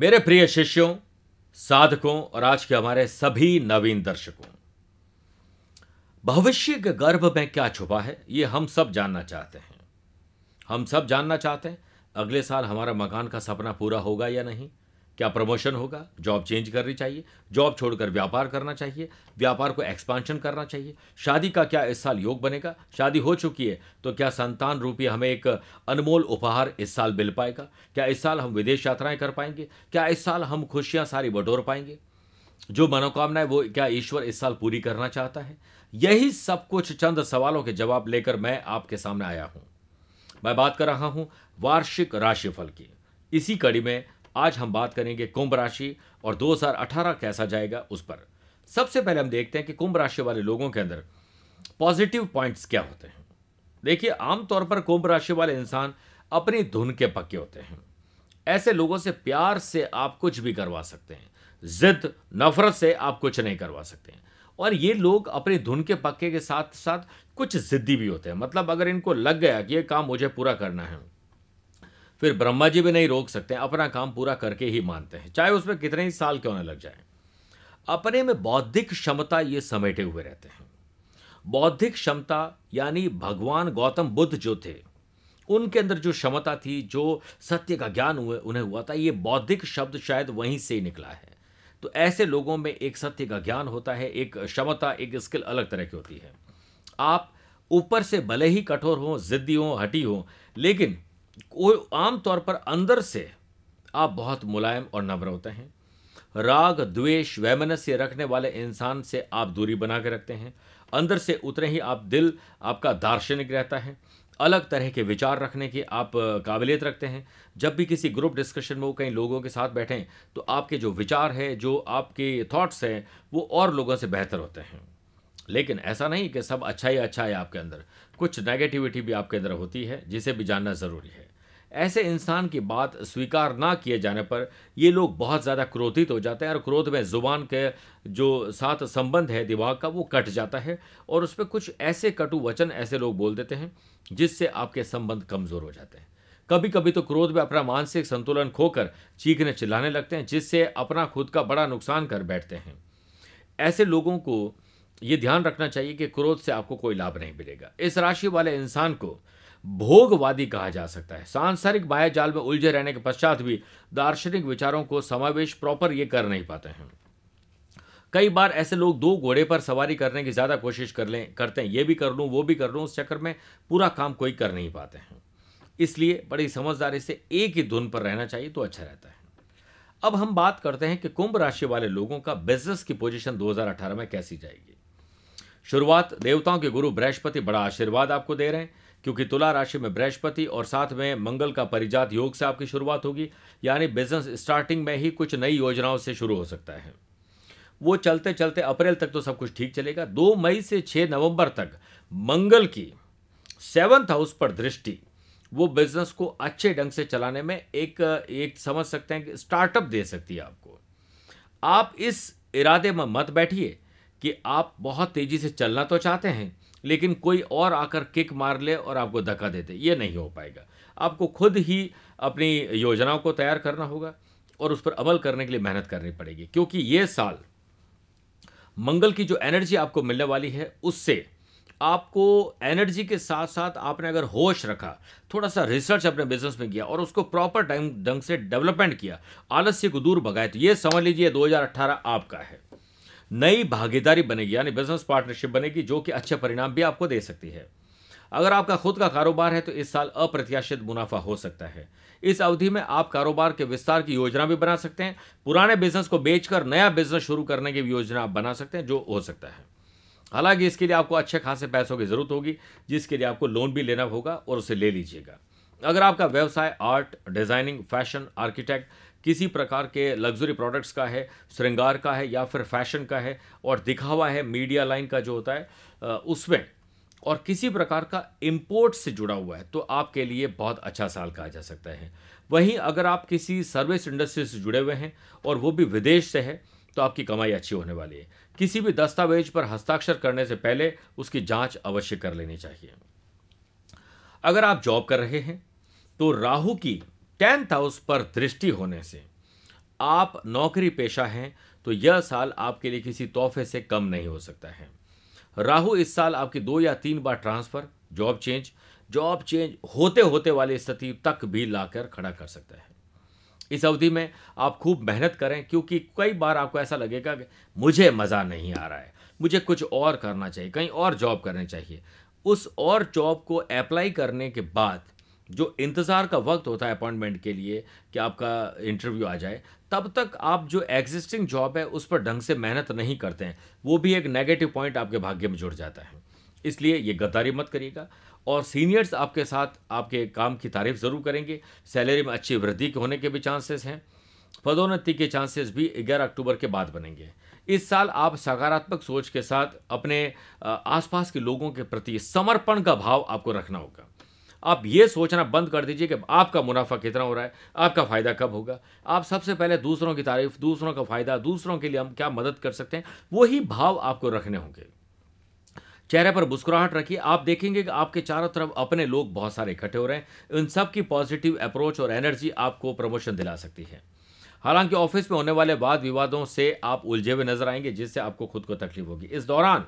मेरे प्रिय शिष्यों साधकों और आज के हमारे सभी नवीन दर्शकों भविष्य के गर्भ में क्या छुपा है ये हम सब जानना चाहते हैं हम सब जानना चाहते हैं अगले साल हमारा मकान का सपना पूरा होगा या नहीं क्या प्रमोशन होगा जॉब चेंज करनी चाहिए जॉब छोड़कर व्यापार करना चाहिए व्यापार को एक्सपांशन करना चाहिए शादी का क्या इस साल योग बनेगा शादी हो चुकी है तो क्या संतान रूपी हमें एक अनमोल उपहार इस साल मिल पाएगा क्या इस साल हम विदेश यात्राएं कर पाएंगे क्या इस साल हम खुशियाँ सारी बटोर पाएंगे जो मनोकामनाएं वो क्या ईश्वर इस साल पूरी करना चाहता है यही सब कुछ चंद सवालों के जवाब लेकर मैं आपके सामने आया हूं मैं बात कर रहा हूं वार्षिक राशिफल की इसी कड़ी में आज हम बात करेंगे कुंभ राशि और 2018 कैसा जाएगा उस पर सबसे पहले हम देखते हैं कि कुंभ राशि वाले लोगों के अंदर पॉजिटिव पॉइंट्स क्या होते हैं देखिए आमतौर पर कुंभ राशि वाले इंसान अपनी धुन के पक्के होते हैं ऐसे लोगों से प्यार से आप कुछ भी करवा सकते हैं जिद नफरत से आप कुछ नहीं करवा सकते हैं और ये लोग अपनी धुन के पक्के के साथ साथ कुछ ज़िद्दी भी होते हैं मतलब अगर इनको लग गया कि ये काम मुझे पूरा करना है फिर ब्रह्मा जी भी नहीं रोक सकते अपना काम पूरा करके ही मानते हैं चाहे उसमें कितने ही साल क्यों न लग जाए अपने में बौद्धिक क्षमता ये समेटे हुए रहते हैं बौद्धिक क्षमता यानी भगवान गौतम बुद्ध जो थे उनके अंदर जो क्षमता थी जो सत्य का ज्ञान हुए उन्हें हुआ था ये बौद्धिक शब्द शायद वहीं से ही निकला है तो ऐसे लोगों में एक सत्य का ज्ञान होता है एक क्षमता एक स्किल अलग तरह की होती है आप ऊपर से भले ही कठोर हों जिद्दी हों हटी हों लेकिन वो आमतौर पर अंदर से आप बहुत मुलायम और नम्र होते हैं राग द्वेष वैमनस्य रखने वाले इंसान से आप दूरी बना के रखते हैं अंदर से उतने ही आप दिल आपका दार्शनिक रहता है अलग तरह के विचार रखने की आप काबिलियत रखते हैं जब भी किसी ग्रुप डिस्कशन में वो कहीं लोगों के साथ बैठें तो आपके जो विचार है जो आपके थॉट्स हैं वो और लोगों से बेहतर होते हैं लेकिन ऐसा नहीं कि सब अच्छा ही अच्छा है आपके अंदर कुछ नेगेटिविटी भी आपके अंदर होती है जिसे भी जानना ज़रूरी है ऐसे इंसान की बात स्वीकार ना किए जाने पर ये लोग बहुत ज़्यादा क्रोधित हो जाते हैं और क्रोध में ज़ुबान के जो साथ संबंध है दिमाग का वो कट जाता है और उस पर कुछ ऐसे कटु वचन ऐसे लोग बोल देते हैं जिससे आपके संबंध कमज़ोर हो जाते हैं कभी कभी तो क्रोध में अपना मानसिक संतुलन खोकर चीखने चिल्लाने लगते हैं जिससे अपना खुद का बड़ा नुकसान कर बैठते हैं ऐसे लोगों को ये ध्यान रखना चाहिए कि क्रोध से आपको कोई लाभ नहीं मिलेगा इस राशि वाले इंसान को भोगवादी कहा जा सकता है सांसारिक माया जाल में उलझे रहने के पश्चात भी दार्शनिक विचारों को समावेश प्रॉपर ये कर नहीं पाते हैं कई बार ऐसे लोग दो घोड़े पर सवारी करने की ज़्यादा कोशिश कर लें करते हैं ये भी कर लूँ वो भी कर लूँ उस चक्कर में पूरा काम कोई कर नहीं पाते हैं इसलिए बड़ी समझदारी से एक ही धुन पर रहना चाहिए तो अच्छा रहता है अब हम बात करते हैं कि कुंभ राशि वाले लोगों का बिजनेस की पोजीशन 2018 में कैसी जाएगी शुरुआत देवताओं के गुरु बृहस्पति बड़ा आशीर्वाद आपको दे रहे हैं क्योंकि तुला राशि में बृहस्पति और साथ में मंगल का परिजात योग से आपकी शुरुआत होगी यानी बिजनेस स्टार्टिंग में ही कुछ नई योजनाओं से शुरू हो सकता है वो चलते चलते अप्रैल तक तो सब कुछ ठीक चलेगा दो मई से छः नवंबर तक मंगल की सेवन्थ हाउस पर दृष्टि वो बिजनेस को अच्छे ढंग से चलाने में एक एक समझ सकते हैं कि स्टार्टअप दे सकती है आपको आप इस इरादे में मत बैठिए कि आप बहुत तेज़ी से चलना तो चाहते हैं लेकिन कोई और आकर किक मार ले और आपको धक्का दे दे ये नहीं हो पाएगा आपको खुद ही अपनी योजनाओं को तैयार करना होगा और उस पर अमल करने के लिए मेहनत करनी पड़ेगी क्योंकि ये साल मंगल की जो एनर्जी आपको मिलने वाली है उससे आपको एनर्जी के साथ साथ आपने अगर होश रखा थोड़ा सा रिसर्च अपने बिजनेस में किया और उसको प्रॉपर टाइम ढंग से डेवलपमेंट किया आलस्य को दूर भगाए तो ये समझ लीजिए 2018 आपका है नई भागीदारी बनेगी यानी बिजनेस पार्टनरशिप बनेगी जो कि अच्छे परिणाम भी आपको दे सकती है अगर आपका खुद का कारोबार है तो इस साल अप्रत्याशित मुनाफा हो सकता है इस अवधि में आप कारोबार के विस्तार की योजना भी बना सकते हैं पुराने बिजनेस को बेचकर नया बिजनेस शुरू करने की योजना आप बना सकते हैं जो हो सकता है हालांकि इसके लिए आपको अच्छे खासे पैसों की ज़रूरत होगी जिसके लिए आपको लोन भी लेना होगा और उसे ले लीजिएगा अगर आपका व्यवसाय आर्ट डिज़ाइनिंग फैशन आर्किटेक्ट किसी प्रकार के लग्जरी प्रोडक्ट्स का है श्रृंगार का है या फिर फैशन का है और दिखावा है मीडिया लाइन का जो होता है उसमें और किसी प्रकार का इम्पोर्ट से जुड़ा हुआ है तो आपके लिए बहुत अच्छा साल कहा जा सकता है वहीं अगर आप किसी सर्विस इंडस्ट्री से जुड़े हुए हैं और वो भी विदेश से है तो आपकी कमाई अच्छी होने वाली है किसी भी दस्तावेज पर हस्ताक्षर करने से पहले उसकी जांच अवश्य कर लेनी चाहिए अगर आप जॉब कर रहे हैं तो राहु की टेंथ हाउस पर दृष्टि होने से आप नौकरी पेशा हैं तो यह साल आपके लिए किसी तोहफे से कम नहीं हो सकता है राहु इस साल आपकी दो या तीन बार transfer job change job change होते होते वाली स्थिति तक भी लाकर खड़ा कर सकता है इस अवधि में आप खूब मेहनत करें क्योंकि कई बार आपको ऐसा लगेगा कि मुझे मज़ा नहीं आ रहा है मुझे कुछ और करना चाहिए कहीं और जॉब करनी चाहिए उस और जॉब को अप्लाई करने के बाद जो इंतज़ार का वक्त होता है अपॉइंटमेंट के लिए कि आपका इंटरव्यू आ जाए तब तक आप जो एग्जिस्टिंग जॉब है उस पर ढंग से मेहनत नहीं करते हैं वो भी एक नेगेटिव पॉइंट आपके भाग्य में जुड़ जाता है इसलिए ये गद्दारी मत करिएगा और सीनियर्स आपके साथ आपके काम की तारीफ ज़रूर करेंगे सैलरी में अच्छी वृद्धि होने के भी चांसेस हैं पदोन्नति के चांसेस भी 11 अक्टूबर के बाद बनेंगे इस साल आप सकारात्मक सोच के साथ अपने आसपास के लोगों के प्रति समर्पण का भाव आपको रखना होगा आप ये सोचना बंद कर दीजिए कि आपका मुनाफा कितना हो रहा है आपका फ़ायदा कब होगा आप सबसे पहले दूसरों की तारीफ दूसरों का फ़ायदा दूसरों के लिए हम क्या मदद कर सकते हैं वही भाव आपको रखने होंगे चेहरे पर मुस्कुराहट रखिए आप देखेंगे कि आपके चारों तरफ अपने लोग बहुत सारे इकट्ठे हो रहे हैं इन सब की पॉजिटिव अप्रोच और एनर्जी आपको प्रमोशन दिला सकती है हालांकि ऑफिस में होने वाले वाद विवादों से आप उलझे हुए नजर आएंगे जिससे आपको खुद को तकलीफ होगी इस दौरान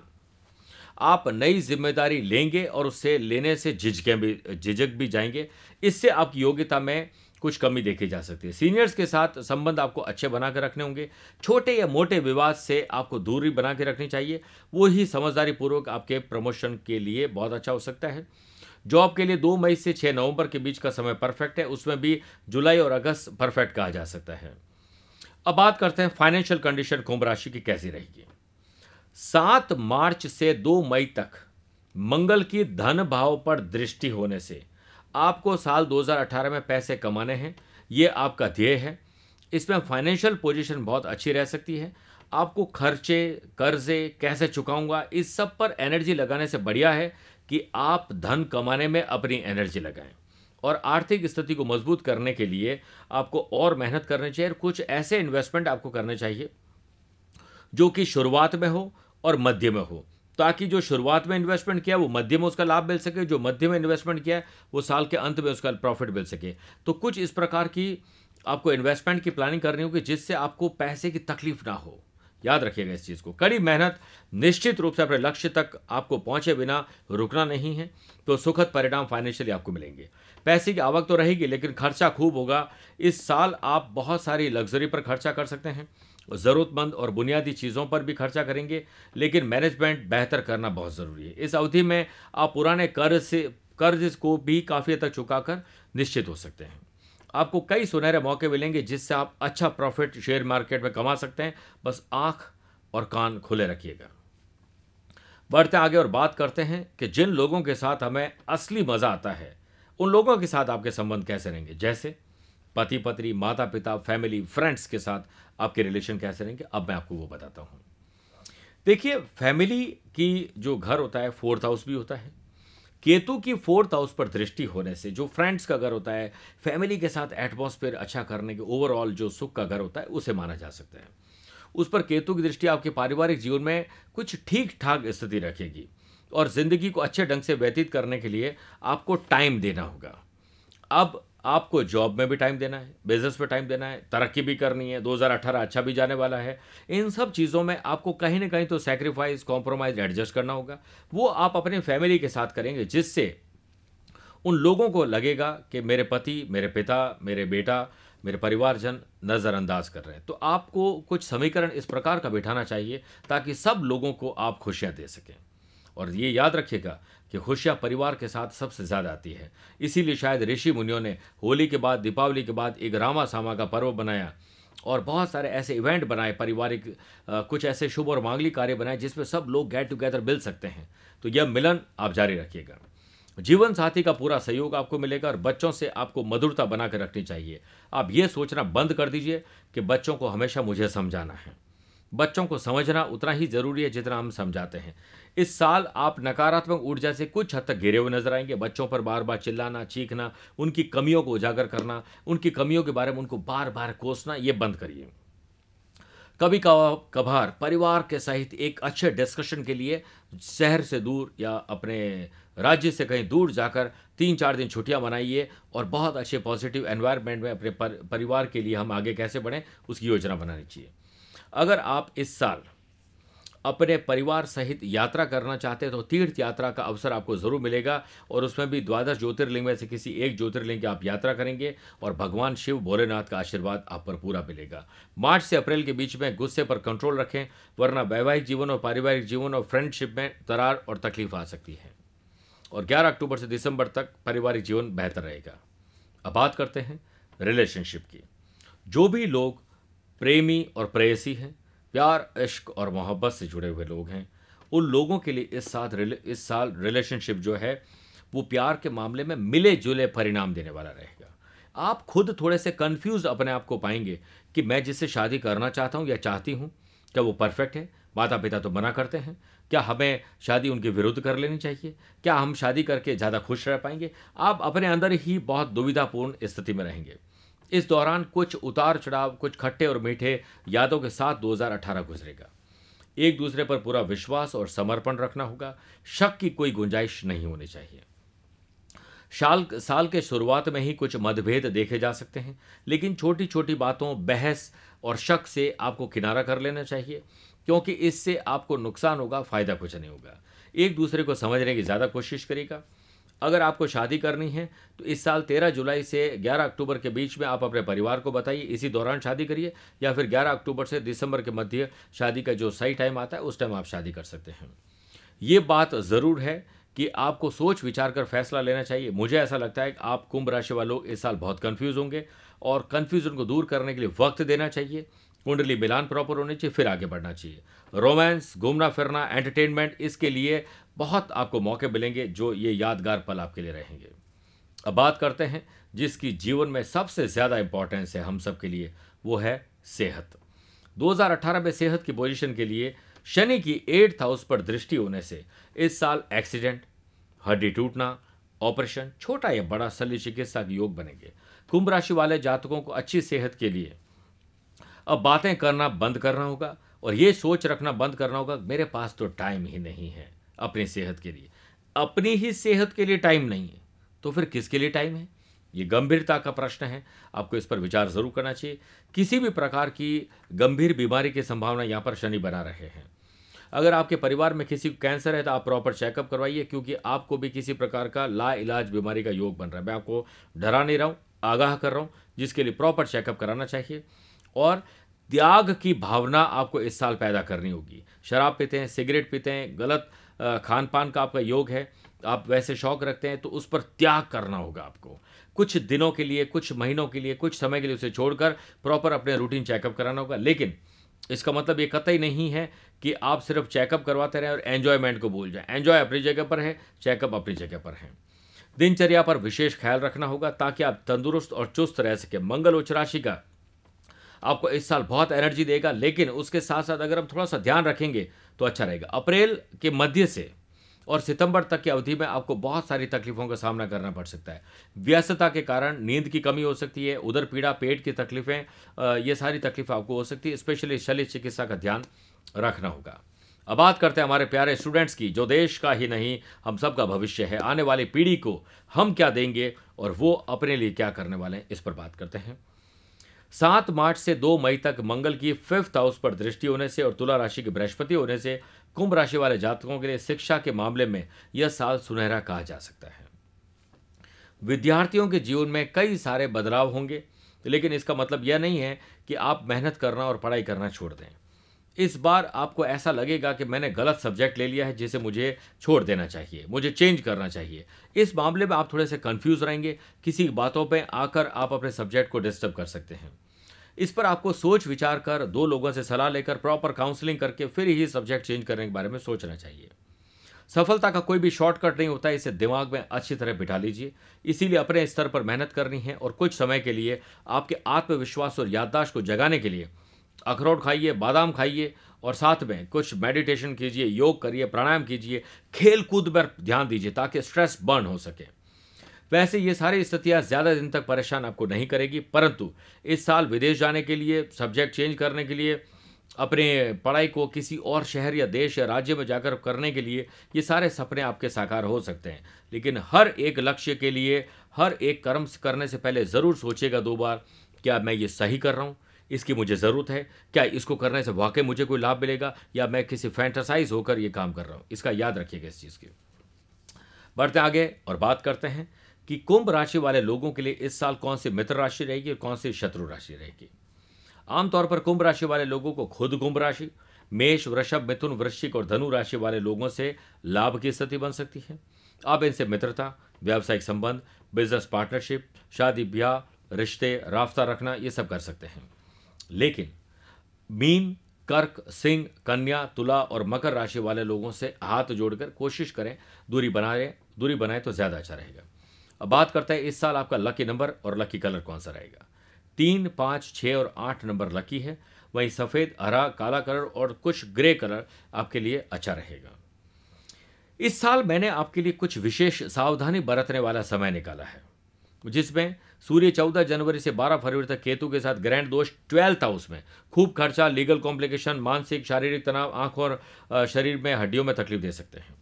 आप नई जिम्मेदारी लेंगे और उससे लेने से झिझकें भी झिझक भी जाएंगे इससे आपकी योग्यता में कुछ कमी देखी जा सकती है सीनियर्स के साथ संबंध आपको अच्छे बना कर रखने होंगे छोटे या मोटे विवाद से आपको दूरी बना के रखनी चाहिए वो ही समझदारी पूर्वक आपके प्रमोशन के लिए बहुत अच्छा हो सकता है जॉब के लिए दो मई से छः नवंबर के बीच का समय परफेक्ट है उसमें भी जुलाई और अगस्त परफेक्ट कहा जा सकता है अब बात करते हैं फाइनेंशियल कंडीशन कुंभ राशि की कैसी रहेगी सात मार्च से दो मई तक मंगल की धन भाव पर दृष्टि होने से आपको साल 2018 में पैसे कमाने हैं ये आपका ध्येय है इसमें फाइनेंशियल पोजीशन बहुत अच्छी रह सकती है आपको खर्चे कर्जे कैसे चुकाऊंगा इस सब पर एनर्जी लगाने से बढ़िया है कि आप धन कमाने में अपनी एनर्जी लगाएं और आर्थिक स्थिति को मजबूत करने के लिए आपको और मेहनत करनी चाहिए और कुछ ऐसे इन्वेस्टमेंट आपको करने चाहिए जो कि शुरुआत में हो और मध्य में हो ताकि जो शुरुआत में इन्वेस्टमेंट किया वो मध्य में उसका लाभ मिल सके जो मध्य में इन्वेस्टमेंट किया वो साल के अंत में उसका प्रॉफिट मिल सके तो कुछ इस प्रकार की आपको इन्वेस्टमेंट की प्लानिंग करनी होगी जिससे आपको पैसे की तकलीफ ना हो याद रखिएगा इस चीज़ को कड़ी मेहनत निश्चित रूप से अपने लक्ष्य तक आपको पहुंचे बिना रुकना नहीं है तो सुखद परिणाम फाइनेंशियली आपको मिलेंगे पैसे की आवक तो रहेगी लेकिन खर्चा खूब होगा इस साल आप बहुत सारी लग्जरी पर खर्चा कर सकते हैं ज़रूरतमंद और बुनियादी चीज़ों पर भी खर्चा करेंगे लेकिन मैनेजमेंट बेहतर करना बहुत ज़रूरी है इस अवधि में आप पुराने कर्ज से कर्ज को भी काफ़ी हद तक कर निश्चित हो सकते हैं आपको कई सुनहरे मौके मिलेंगे जिससे आप अच्छा प्रॉफिट शेयर मार्केट में कमा सकते हैं बस आँख और कान खुले रखिएगा बढ़ते आगे और बात करते हैं कि जिन लोगों के साथ हमें असली मज़ा आता है उन लोगों के साथ आपके संबंध कैसे रहेंगे जैसे पति पत्नी माता पिता फैमिली फ्रेंड्स के साथ आपके रिलेशन कैसे रहेंगे अब मैं आपको वो बताता हूँ देखिए फैमिली की जो घर होता है फोर्थ हाउस भी होता है केतु की फोर्थ हाउस पर दृष्टि होने से जो फ्रेंड्स का घर होता है फैमिली के साथ एटमोसफेयर अच्छा करने के ओवरऑल जो सुख का घर होता है उसे माना जा सकता है उस पर केतु की दृष्टि आपके पारिवारिक जीवन में कुछ ठीक ठाक स्थिति रखेगी और ज़िंदगी को अच्छे ढंग से व्यतीत करने के लिए आपको टाइम देना होगा अब आपको जॉब में भी टाइम देना है बिजनेस में टाइम देना है तरक्की भी करनी है 2018 अच्छा भी जाने वाला है इन सब चीज़ों में आपको कहीं ना कहीं तो सेक्रीफाइस कॉम्प्रोमाइज एडजस्ट करना होगा वो आप अपने फैमिली के साथ करेंगे जिससे उन लोगों को लगेगा कि मेरे पति मेरे पिता मेरे बेटा मेरे परिवारजन नज़रअंदाज कर रहे हैं तो आपको कुछ समीकरण इस प्रकार का बिठाना चाहिए ताकि सब लोगों को आप खुशियाँ दे सकें और ये याद रखिएगा कि खुशियाँ परिवार के साथ सबसे ज़्यादा आती है इसीलिए शायद ऋषि मुनियों ने होली के बाद दीपावली के बाद एक रामा सामा का पर्व बनाया और बहुत सारे ऐसे इवेंट बनाए पारिवारिक कुछ ऐसे शुभ और मांगलिक कार्य बनाए जिसमें सब लोग गेट टुगेदर मिल सकते हैं तो यह मिलन आप जारी रखिएगा जीवन साथी का पूरा सहयोग आपको मिलेगा और बच्चों से आपको मधुरता बना कर रखनी चाहिए आप ये सोचना बंद कर दीजिए कि बच्चों को हमेशा मुझे समझाना है बच्चों को समझना उतना ही ज़रूरी है जितना हम समझाते हैं इस साल आप नकारात्मक ऊर्जा से कुछ हद तक घिरे हुए नजर आएंगे बच्चों पर बार बार चिल्लाना चीखना उनकी कमियों को उजागर करना उनकी कमियों के बारे में उनको बार बार कोसना ये बंद करिए कभी कभार परिवार के सहित एक अच्छे डिस्कशन के लिए शहर से दूर या अपने राज्य से कहीं दूर जाकर तीन चार दिन छुट्टियां बनाइए और बहुत अच्छे पॉजिटिव एनवायरनमेंट में अपने पर, परिवार के लिए हम आगे कैसे बढ़ें उसकी योजना बनानी चाहिए अगर आप इस साल अपने परिवार सहित यात्रा करना चाहते हैं तो तीर्थ यात्रा का अवसर आपको ज़रूर मिलेगा और उसमें भी द्वादश ज्योतिर्लिंग में से किसी एक ज्योतिर्लिंग की आप यात्रा करेंगे और भगवान शिव भोलेनाथ का आशीर्वाद आप पर पूरा मिलेगा मार्च से अप्रैल के बीच में गुस्से पर कंट्रोल रखें वरना वैवाहिक जीवन और पारिवारिक जीवन और फ्रेंडशिप में दरार और तकलीफ आ सकती है और ग्यारह अक्टूबर से दिसंबर तक पारिवारिक जीवन बेहतर रहेगा अब बात करते हैं रिलेशनशिप की जो भी लोग प्रेमी और प्रेयसी हैं प्यार इश्क और मोहब्बत से जुड़े हुए लोग हैं उन लोगों के लिए इस साथ इस साल रिलेशनशिप जो है वो प्यार के मामले में मिले जुले परिणाम देने वाला रहेगा आप खुद थोड़े से कन्फ्यूज़ अपने आप को पाएंगे कि मैं जिससे शादी करना चाहता हूँ या चाहती हूँ क्या वो परफेक्ट है माता पिता तो मना करते हैं क्या हमें शादी उनके विरुद्ध कर लेनी चाहिए क्या हम शादी करके ज़्यादा खुश रह पाएंगे आप अपने अंदर ही बहुत दुविधापूर्ण स्थिति में रहेंगे इस दौरान कुछ उतार चढ़ाव कुछ खट्टे और मीठे यादों के साथ 2018 गुजरेगा एक दूसरे पर पूरा विश्वास और समर्पण रखना होगा शक की कोई गुंजाइश नहीं होनी चाहिए साल साल के शुरुआत में ही कुछ मतभेद देखे जा सकते हैं लेकिन छोटी छोटी बातों बहस और शक से आपको किनारा कर लेना चाहिए क्योंकि इससे आपको नुकसान होगा फ़ायदा कुछ नहीं होगा एक दूसरे को समझने की ज़्यादा कोशिश करेगा अगर आपको शादी करनी है तो इस साल 13 जुलाई से 11 अक्टूबर के बीच में आप अपने परिवार को बताइए इसी दौरान शादी करिए या फिर 11 अक्टूबर से दिसंबर के मध्य शादी का जो सही टाइम आता है उस टाइम आप शादी कर सकते हैं ये बात ज़रूर है कि आपको सोच विचार कर फैसला लेना चाहिए मुझे ऐसा लगता है कि आप कुंभ राशि वाले लोग इस साल बहुत कन्फ्यूज़ होंगे और कन्फ्यूज़न को दूर करने के लिए वक्त देना चाहिए कुंडली मिलान प्रॉपर होनी चाहिए फिर आगे बढ़ना चाहिए रोमांस घूमना फिरना एंटरटेनमेंट इसके लिए बहुत आपको मौके मिलेंगे जो ये यादगार पल आपके लिए रहेंगे अब बात करते हैं जिसकी जीवन में सबसे ज़्यादा इंपॉर्टेंस है हम सब के लिए वो है सेहत 2018 में सेहत की पोजीशन के लिए शनि की एट्थ हाउस पर दृष्टि होने से इस साल एक्सीडेंट हड्डी टूटना ऑपरेशन छोटा या बड़ा शल्य चिकित्सा के योग बनेंगे कुंभ राशि वाले जातकों को अच्छी सेहत के लिए अब बातें करना बंद करना होगा और ये सोच रखना बंद करना होगा मेरे पास तो टाइम ही नहीं है अपनी सेहत के लिए अपनी ही सेहत के लिए टाइम नहीं है तो फिर किसके लिए टाइम है ये गंभीरता का प्रश्न है आपको इस पर विचार जरूर करना चाहिए किसी भी प्रकार की गंभीर बीमारी की संभावना यहाँ पर शनि बना रहे हैं अगर आपके परिवार में किसी को कैंसर है तो आप प्रॉपर चेकअप करवाइए क्योंकि आपको भी किसी प्रकार का ला इलाज बीमारी का योग बन रहा है मैं आपको डरा नहीं रहा हूँ आगाह कर रहा हूँ जिसके लिए प्रॉपर चेकअप कराना चाहिए और त्याग की भावना आपको इस साल पैदा करनी होगी शराब पीते हैं सिगरेट पीते हैं गलत खान पान का आपका योग है आप वैसे शौक रखते हैं तो उस पर त्याग करना होगा आपको कुछ दिनों के लिए कुछ महीनों के लिए कुछ समय के लिए उसे छोड़कर प्रॉपर अपने रूटीन चेकअप कराना होगा लेकिन इसका मतलब ये कतई नहीं है कि आप सिर्फ चेकअप करवाते रहें और एन्जॉयमेंट को भूल जाएं एन्जॉय अपनी जगह पर है चेकअप अपनी जगह पर है दिनचर्या पर विशेष ख्याल रखना होगा ताकि आप तंदुरुस्त और चुस्त रह सकें मंगल उच्च राशि का आपको इस साल बहुत एनर्जी देगा लेकिन उसके साथ साथ अगर हम थोड़ा सा ध्यान रखेंगे तो अच्छा रहेगा अप्रैल के मध्य से और सितंबर तक की अवधि में आपको बहुत सारी तकलीफों का सामना करना पड़ सकता है व्यस्तता के कारण नींद की कमी हो सकती है उधर पीड़ा पेट की तकलीफें ये सारी तकलीफ आपको हो सकती है स्पेशली शल्य चिकित्सा का ध्यान रखना होगा अब बात करते हैं हमारे प्यारे स्टूडेंट्स की जो देश का ही नहीं हम सब का भविष्य है आने वाली पीढ़ी को हम क्या देंगे और वो अपने लिए क्या करने वाले हैं इस पर बात करते हैं सात मार्च से दो मई तक मंगल की फिफ्थ हाउस पर दृष्टि होने से और तुला राशि के बृहस्पति होने से कुंभ राशि वाले जातकों के लिए शिक्षा के मामले में यह साल सुनहरा कहा जा सकता है विद्यार्थियों के जीवन में कई सारे बदलाव होंगे लेकिन इसका मतलब यह नहीं है कि आप मेहनत करना और पढ़ाई करना छोड़ दें इस बार आपको ऐसा लगेगा कि मैंने गलत सब्जेक्ट ले लिया है जिसे मुझे छोड़ देना चाहिए मुझे चेंज करना चाहिए इस मामले में आप थोड़े से कंफ्यूज रहेंगे किसी बातों पर आकर आप अपने सब्जेक्ट को डिस्टर्ब कर सकते हैं इस पर आपको सोच विचार कर दो लोगों से सलाह लेकर प्रॉपर काउंसलिंग करके फिर ही सब्जेक्ट चेंज करने के बारे में सोचना चाहिए सफलता का कोई भी शॉर्टकट नहीं होता है इसे दिमाग में अच्छी तरह बिठा लीजिए इसीलिए अपने स्तर पर मेहनत करनी है और कुछ समय के लिए आपके आत्मविश्वास और याददाश्त को जगाने के लिए अखरोट खाइए बादाम खाइए और साथ में कुछ मेडिटेशन कीजिए योग करिए प्राणायाम कीजिए खेल कूद पर ध्यान दीजिए ताकि स्ट्रेस बर्न हो सके वैसे ये सारी स्थितियाँ ज़्यादा दिन तक परेशान आपको नहीं करेगी परंतु इस साल विदेश जाने के लिए सब्जेक्ट चेंज करने के लिए अपने पढ़ाई को किसी और शहर या देश या राज्य में जाकर करने के लिए ये सारे सपने आपके साकार हो सकते हैं लेकिन हर एक लक्ष्य के लिए हर एक कर्म करने से पहले ज़रूर सोचेगा दो बार क्या मैं ये सही कर रहा हूँ इसकी मुझे ज़रूरत है क्या इसको करने से वाकई मुझे कोई लाभ मिलेगा या मैं किसी फैंटासाइज होकर ये काम कर रहा हूँ इसका याद रखिएगा इस चीज़ की बढ़ते आगे और बात करते हैं कि कुंभ राशि वाले लोगों के लिए इस साल कौन सी मित्र राशि रहेगी और कौन सी शत्रु राशि रहेगी आमतौर पर कुंभ राशि वाले लोगों को खुद कुंभ राशि मेष वृषभ मिथुन वृश्चिक और धनु राशि वाले लोगों से लाभ की स्थिति बन सकती है आप इनसे मित्रता व्यावसायिक संबंध बिजनेस पार्टनरशिप शादी ब्याह रिश्ते राफ्ता रखना ये सब कर सकते हैं लेकिन मीन कर्क सिंह कन्या तुला और मकर राशि वाले लोगों से हाथ जोड़कर कोशिश करें दूरी बनाए दूरी बनाए तो ज़्यादा अच्छा रहेगा अब बात करते हैं इस साल आपका लकी नंबर और लकी कलर कौन सा रहेगा तीन पाँच छः और आठ नंबर लकी है वहीं सफ़ेद हरा काला कलर और कुछ ग्रे कलर आपके लिए अच्छा रहेगा इस साल मैंने आपके लिए कुछ विशेष सावधानी बरतने वाला समय निकाला है जिसमें सूर्य 14 जनवरी से 12 फरवरी तक केतु के साथ ग्रैंड दोष ट्वेल्थ हाउस में खूब खर्चा लीगल कॉम्प्लिकेशन मानसिक शारीरिक तनाव आंख और शरीर में हड्डियों में तकलीफ दे सकते हैं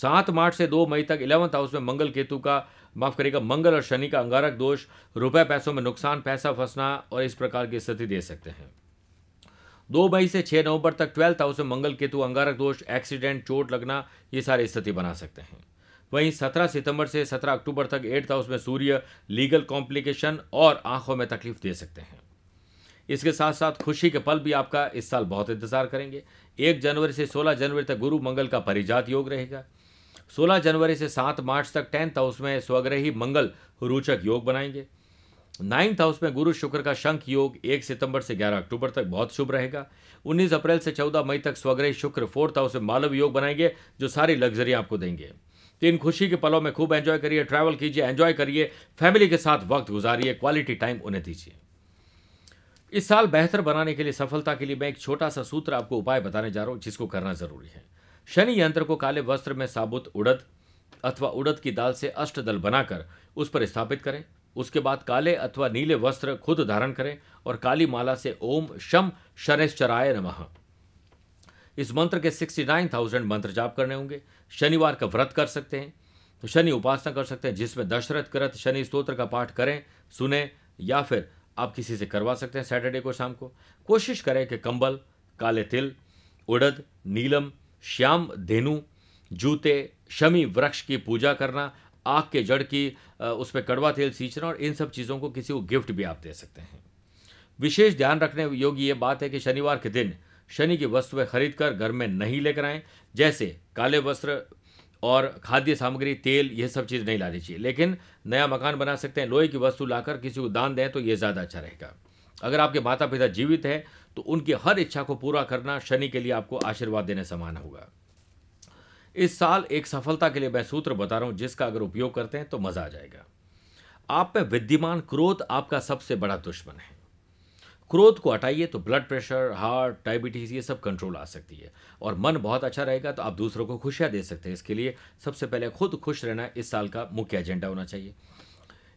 सात मार्च से दो मई तक इलेवंथ हाउस में मंगल केतु का माफ करेगा मंगल और शनि का अंगारक दोष रुपए पैसों में नुकसान पैसा फंसना और इस प्रकार की स्थिति दे सकते हैं दो मई से छः नवंबर तक ट्वेल्थ हाउस में मंगल केतु अंगारक दोष एक्सीडेंट चोट लगना ये सारी स्थिति बना सकते हैं वहीं 17 सितंबर से 17 अक्टूबर तक एट्थ हाउस में सूर्य लीगल कॉम्प्लिकेशन और आंखों में तकलीफ दे सकते हैं इसके साथ साथ खुशी के पल भी आपका इस साल बहुत इंतजार करेंगे एक जनवरी से सोलह जनवरी तक गुरु मंगल का परिजात योग रहेगा सोलह जनवरी से सात मार्च तक टेंथ हाउस में स्वग्रही मंगल रोचक योग बनाएंगे नाइन्थ हाउस में गुरु शुक्र का शंख योग एक सितंबर से ग्यारह अक्टूबर तक बहुत शुभ रहेगा उन्नीस अप्रैल से चौदह मई तक स्वग्रही शुक्र फोर्थ हाउस में मालव योग बनाएंगे जो सारी लग्जरी आपको देंगे कि इन खुशी के पलों में खूब एंजॉय करिए ट्रैवल कीजिए एंजॉय करिए फैमिली के साथ वक्त गुजारिए क्वालिटी टाइम उन्हें दीजिए इस साल बेहतर बनाने के लिए सफलता के लिए मैं एक छोटा सा सूत्र आपको उपाय बताने जा रहा हूँ जिसको करना जरूरी है शनि यंत्र को काले वस्त्र में साबुत उड़द अथवा उड़द की दाल से अष्टदल बनाकर उस पर स्थापित करें उसके बाद काले अथवा नीले वस्त्र खुद धारण करें और काली माला से ओम शम शनिश्चराय नमः इस मंत्र के सिक्सटी नाइन थाउजेंड मंत्र जाप करने होंगे शनिवार का व्रत कर सकते हैं तो शनि उपासना कर सकते हैं जिसमें दशरथ करत शनि स्त्रोत्र का पाठ करें सुने या फिर आप किसी से करवा सकते हैं सैटरडे को शाम को कोशिश करें कि कंबल काले तिल उड़द नीलम श्याम धेनु जूते शमी वृक्ष की पूजा करना आग के जड़ की उस पर कड़वा तेल सींचना और इन सब चीज़ों को किसी को गिफ्ट भी आप दे सकते हैं विशेष ध्यान रखने योग्य ये बात है कि शनिवार के दिन शनि की वस्तुएं खरीदकर घर में नहीं लेकर आए जैसे काले वस्त्र और खाद्य सामग्री तेल यह सब चीज़ नहीं लानी चाहिए लेकिन नया मकान बना सकते हैं लोहे की वस्तु लाकर किसी को दान दें तो ये ज़्यादा अच्छा रहेगा अगर आपके माता पिता जीवित हैं तो उनकी हर इच्छा को पूरा करना शनि के लिए आपको आशीर्वाद देने समान होगा इस साल एक सफलता के लिए मैं सूत्र बता रहा हूँ जिसका अगर उपयोग करते हैं तो मज़ा आ जाएगा आप में विद्यमान क्रोध आपका सबसे बड़ा दुश्मन है क्रोध को हटाइए तो ब्लड प्रेशर हार्ट डायबिटीज़ ये सब कंट्रोल आ सकती है और मन बहुत अच्छा रहेगा तो आप दूसरों को खुशियाँ दे सकते हैं इसके लिए सबसे पहले खुद खुश रहना इस साल का मुख्य एजेंडा होना चाहिए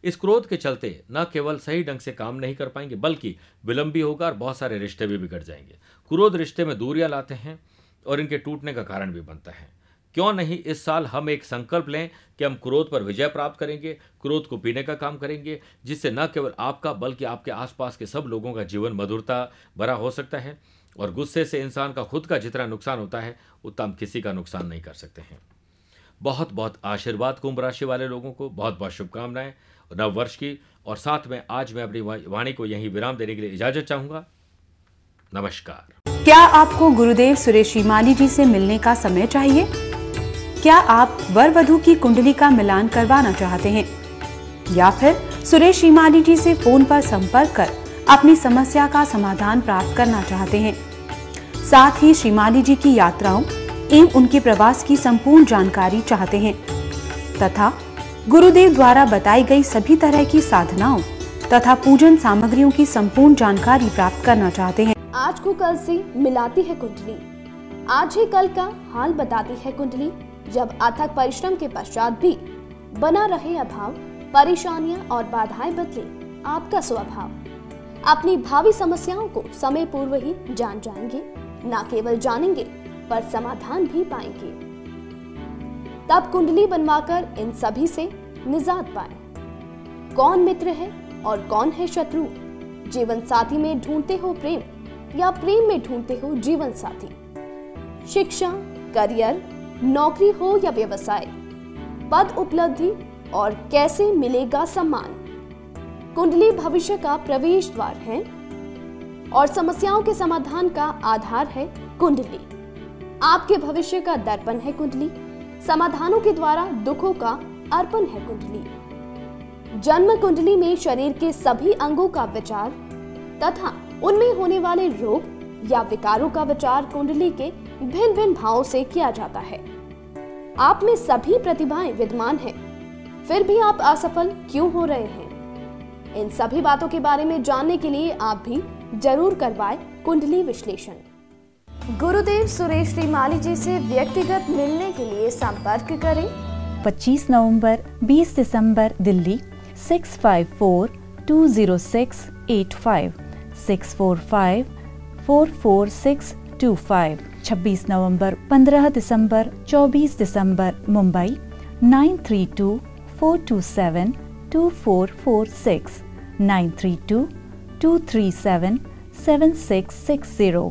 इस क्रोध के चलते न केवल सही ढंग से काम नहीं कर पाएंगे बल्कि विलंब भी होगा और बहुत सारे रिश्ते भी बिगड़ जाएंगे क्रोध रिश्ते में दूरियाँ लाते हैं और इनके टूटने का कारण भी बनता है क्यों नहीं इस साल हम एक संकल्प लें कि हम क्रोध पर विजय प्राप्त करेंगे क्रोध को पीने का काम करेंगे जिससे न केवल आपका बल्कि आपके आसपास के सब लोगों का जीवन मधुरता भरा हो सकता है और गुस्से से इंसान का खुद का जितना नुकसान होता है उतना हम किसी का नुकसान नहीं कर सकते हैं बहुत बहुत आशीर्वाद कुंभ राशि वाले लोगों को बहुत बहुत शुभकामनाएं नववर्ष की और साथ में आज मैं अपनी वाणी को यहीं विराम देने के लिए इजाजत चाहूंगा नमस्कार क्या आपको गुरुदेव सुरेश मानी जी से मिलने का समय चाहिए क्या आप वर वधु की कुंडली का मिलान करवाना चाहते हैं या फिर सुरेश इमाली जी से फोन पर संपर्क कर अपनी समस्या का समाधान प्राप्त करना चाहते हैं साथ ही श्रीमाली जी की यात्राओं एवं उनके प्रवास की संपूर्ण जानकारी चाहते हैं तथा गुरुदेव द्वारा बताई गई सभी तरह की साधनाओं तथा पूजन सामग्रियों की संपूर्ण जानकारी प्राप्त करना चाहते हैं आज को कल से मिलाती है कुंडली आज ही कल का हाल बताती है कुंडली जब अथक परिश्रम के पश्चात भी बना रहे अभाव परेशानियां और बाधाएं बदले आपका स्वभाव अपनी भावी समस्याओं को समय पूर्व ही जान जाएंगे न केवल जानेंगे पर समाधान भी पाएंगे तब कुंडली बनवाकर इन सभी से निजात पाए कौन मित्र है और कौन है शत्रु जीवन साथी में ढूंढते हो प्रेम या प्रेम में ढूंढते हो जीवन साथी शिक्षा करियर नौकरी हो या व्यवसाय पद उपलब्धि और कैसे मिलेगा सम्मान कुंडली भविष्य का प्रवेश द्वार है और समस्याओं के समाधान का आधार है कुंडली आपके भविष्य का दर्पण है कुंडली समाधानों के द्वारा दुखों का अर्पण है कुंडली जन्म कुंडली में शरीर के सभी अंगों का विचार तथा उनमें होने वाले रोग या विकारों का विचार कुंडली के भिन्न भिन्न भावों से किया जाता है आप में सभी प्रतिभाएं विद्यमान हैं, फिर भी आप असफल क्यों हो रहे हैं इन सभी बातों के बारे में जानने के लिए आप भी जरूर करवाए कुंडली विश्लेषण गुरुदेव सुरेश माली जी से व्यक्तिगत मिलने के लिए संपर्क करें 25 नवंबर 20 दिसंबर दिल्ली 6542068564544625 छब्बीस नवम्बर पंद्रह दिसंबर चौबीस दिसंबर, Mumbai nine three two four two seven two four four six nine three two two three seven seven six six zero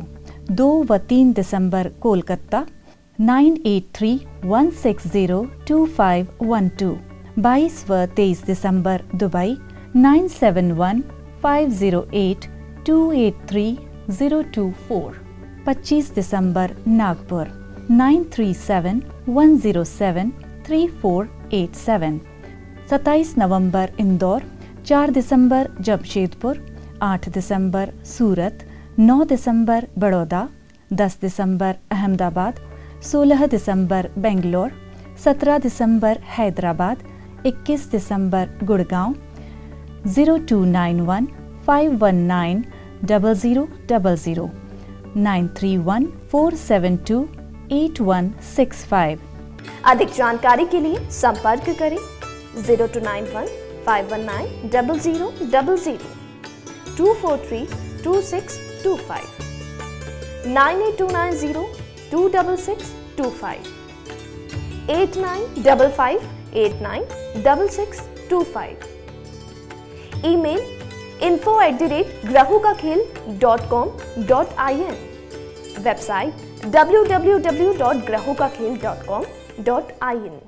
दो व तीन दिसंबर Kolkata nine eight three one six zero two five one two बाईस व तेईस दिसंबर Dubai nine seven one five zero eight two eight three zero two four 25 दिसंबर नागपुर 9371073487 27 नवंबर इंदौर 4 दिसंबर जमशेदपुर 8 दिसंबर सूरत 9 दिसंबर बड़ौदा 10 दिसंबर अहमदाबाद 16 दिसंबर बेंगलोर 17 दिसंबर हैदराबाद 21 दिसंबर गुड़गांव 0291 519 डबल 931-472-8165 अधिक जानकारी के लिए संपर्क करें zero two nine one five one nine double zero double zero two four three two six two five nine eight two nine zero two double six two five eight nine double five eight nine double six two five email info at the rate ग्रहू का खेल dot com dot I N website W W W dot ग्रहू का खेल dot com dot I N